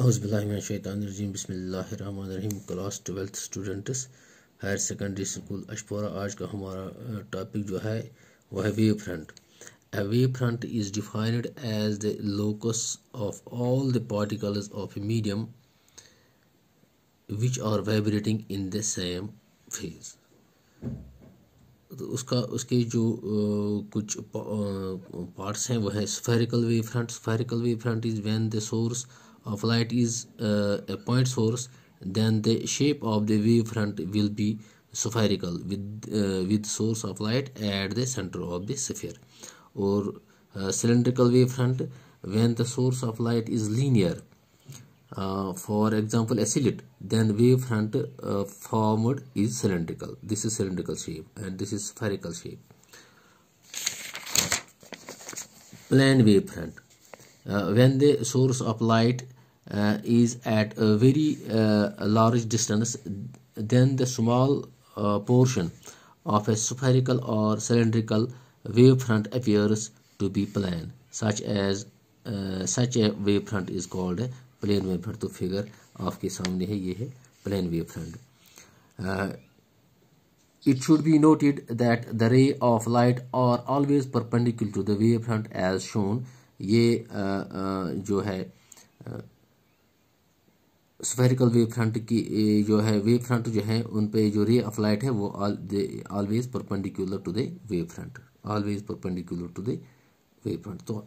अज़बिल्लाशैतरजीम बसमीम class twelfth students higher secondary school Ashpora आज का हमारा टॉपिक जो है वह है wave front a wave front is defined as the locus of all the particles of a medium which are vibrating in the same phase तो उसका उसके जो आ, कुछ पार्ट्स हैं वह है spherical wave front spherical wave front is when the source of light is uh, a point source then the shape of the wavefront will be spherical with uh, with source of light at the center of the sphere or uh, cylindrical wavefront when the source of light is linear uh, for example a slit then wavefront uh, formed is cylindrical this is cylindrical shape and this is spherical shape plane wavefront uh, when the source of light uh, is at a very uh, large distance then the small uh, portion of a spherical or cylindrical wavefront appears to be plane such as uh, such a wavefront is called a plane wavefront to figure of आपके सामने है ये है plane wavefront it should be noted that the ray of light are always perpendicular to the wavefront as shown ये जो है spherical wave front की जो है वेव फ्रंट जो है उन पे जो रे ऑफ लाइट है वो always perpendicular to the wave front always perpendicular to the wave front तो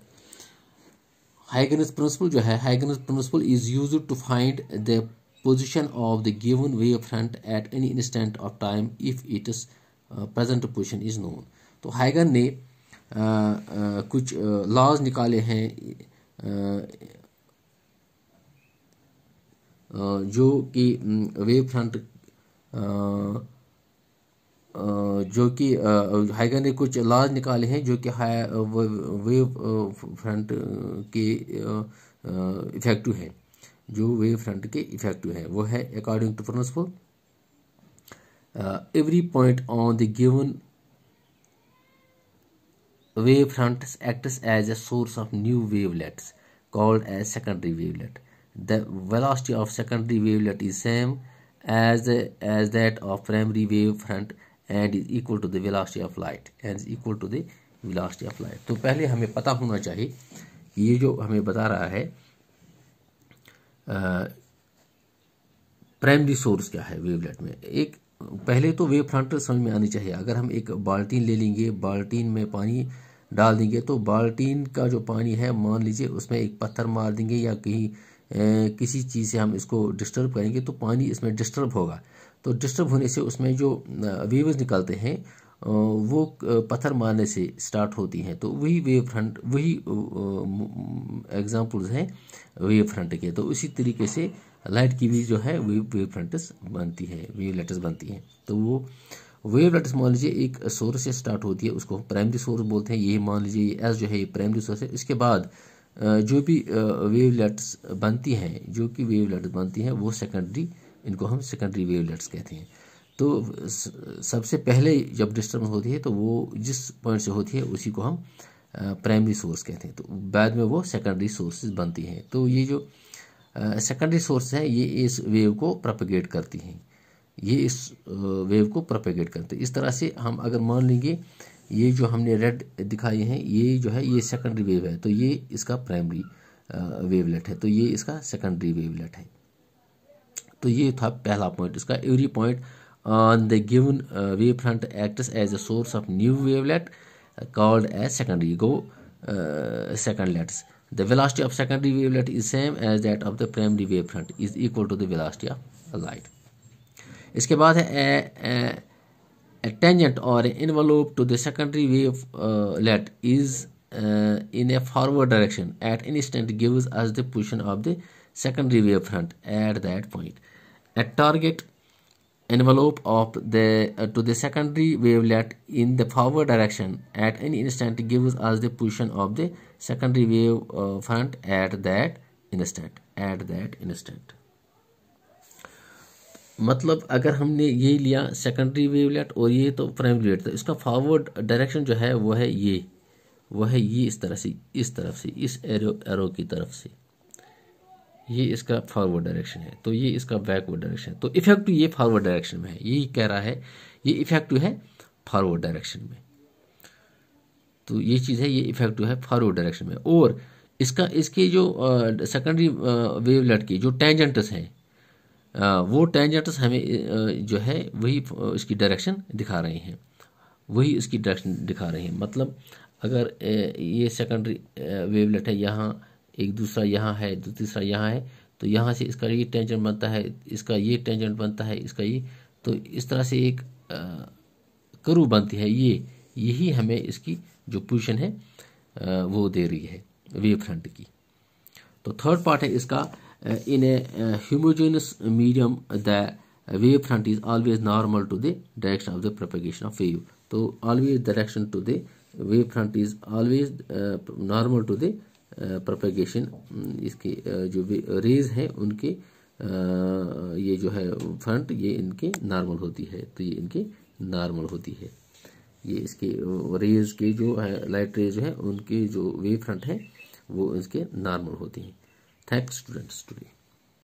हाइगनस प्रिंसिपल जो है Huygens principle is use to find the position of the given wave front at any instant of time if it is present position is known तो हाइगन ने आ, uh, आ, uh, कुछ laws uh, निकाले हैं जो कि वेव फ्रंट जो कि हाइगर ने कुछ लाज निकाले हैं जो कि वेव फ्रंट के इफेक्टिव हैं जो वेव फ्रंट के इफेक्टिव हैं वो है according to principle every point on the given wave fronts acts as a source of new called as secondary wavelet wavelet the velocity of secondary wavelet is same as as that of primary wave front and is equal to the velocity of light and is equal to the velocity of light to pehle hame pata hona chahiye ye jo hame bata raha hai है primary source क्या है wavelet में एक पहले तो wave front समझ में आनी चाहिए अगर हम एक बाल्टीन ले लेंगे बाल्टीन में पानी डाल देंगे तो बाल्टीन का जो पानी है मान लीजिए उसमें एक पत्थर मार देंगे या कहीं किसी चीज़ से हम इसको डिस्टर्ब करेंगे तो पानी इसमें डिस्टर्ब होगा तो डिस्टर्ब होने से उसमें जो वेव्स निकलते हैं वो पत्थर मारने से स्टार्ट होती हैं तो वही वेव फ्रंट वही एग्जाम्पल्स हैं वेव फ्रंट के तो उसी तरीके से लाइट की भी जो है वेव वेव फ्रंटस बनती है वेव लेटर्स बनती हैं तो वो वेव लेटर्स मान लीजिए एक सोर्स से स्टार्ट होती है उसको प्राइमरी सोर्स बोलते हैं ये मान लीजिए एस जो है ये प्राइमरी सोर्स है इसके बाद जो भी वेवलेट्स बनती हैं जो कि वेवलेट्स बनती हैं वो सेकेंडरी इनको हम सेकेंडरी वेवलेट्स कहते हैं तो सबसे पहले जब डिस्टर्बेंस होती है तो वो जिस पॉइंट से होती है उसी को हम प्राइमरी सोर्स कहते हैं तो बाद में वो सेकेंडरी सोर्सेज बनती हैं तो ये जो सेकेंडरी सोर्स हैं ये इस वेव को प्रोपेगेट करती हैं ये इस वेव को प्रोपेगेट करते हैं इस तरह से हम अगर मान लेंगे ये जो हमने रेड दिखाए हैं ये जो है ये सेकेंडरी वेव है तो ये इसका प्राइमरी वेवलेट है तो ये इसका सेकेंडरी वेवलेट है तो ये था पहला पॉइंट इसका every point on the given wave front acts as a source of new wavelet called as secondary go second let's the velocity of secondary wavelet is same as that of the primary wave front is equal to the velocity of light इसके बाद है a tangent or envelope to the secondary wavelet uh, is uh, in a forward direction at any instant gives us the position of the secondary wavefront at that point. A target envelope of the uh, to the secondary wavelet in the forward direction at any instant gives us the position of the secondary wave uh, front at that instant at that instant मतलब अगर हमने ये लिया secondary wavelet और ये तो primary wavelet था इसका फॉरवर्ड डायरेक्शन जो है वो है ये वह है ये इस तरह से इस तरफ से इस एरो एरो की तरफ से ये इसका फॉरवर्ड डायरेक्शन है तो ये इसका बैकवर्ड डायरेक्शन है तो इफेक्टिव ये फॉरवर्ड डायरेक्शन में है यही कह रहा है ये इफेक्टिव है फॉरवर्ड डायरेक्शन में तो ये चीज़ है ये इफेक्टिव है फॉरवर्ड डायरेक्शन में और इसका इसके जो सेकेंडरी वेवलेट की जो टेंजेंट्स हैं वो टेंजेंट्स हमें जो है वही इसकी डायरेक्शन दिखा रहे हैं वही इसकी डायरेक्शन दिखा रहे हैं मतलब अगर ये सेकेंडरी वेवलेट है यहाँ एक दूसरा यहाँ है तीसरा यहाँ है तो यहाँ से इसका ये टेंजेंट बनता है इसका ये टेंजेंट बनता है इसका ये तो इस तरह से एक करू बनती है ये यही हमें इसकी जो पोजिशन है वो दे रही है वेव फ्रंट की तो थर्ड पार्ट है इसका uh, in a uh, homogeneous medium the wave front is always normal to the direction of the propagation of wave so always direction to the wave front is always uh, normal to the uh, propagation इसके jo rays hai unke ये जो है front ये इनके normal होती है तो ये इनके नॉर्मल होती है ये इसके रेज के जो है लाइट रेज है उनके जो वेव फ्रंट है वो इसके नॉर्मल होती हैं Thanks students today.